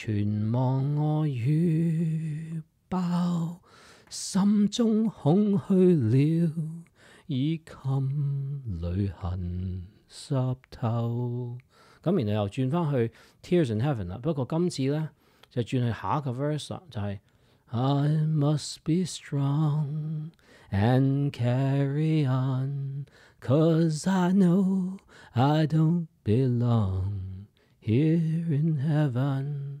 全忘愛與爆，心中空虛了，衣襟裏痕濕透。咁然後又轉翻去 Tears in Heaven 啦，不過今次咧就轉去下一個 verse 啦，就係、是。I must be strong and carry on, 'cause I know I don't belong here in heaven.